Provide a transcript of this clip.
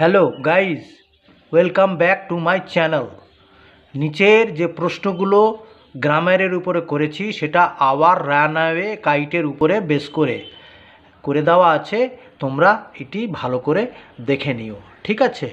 hello guys welcome back to my channel নিচের যে প্রশ্নগুলো গ্রামারের উপরে করেছি সেটা আওয়ার রানওয়ে কাইটের উপরে বেস করে করে দেওয়া আছে তোমরা এটি ভালো করে দেখে নিও ঠিক আছে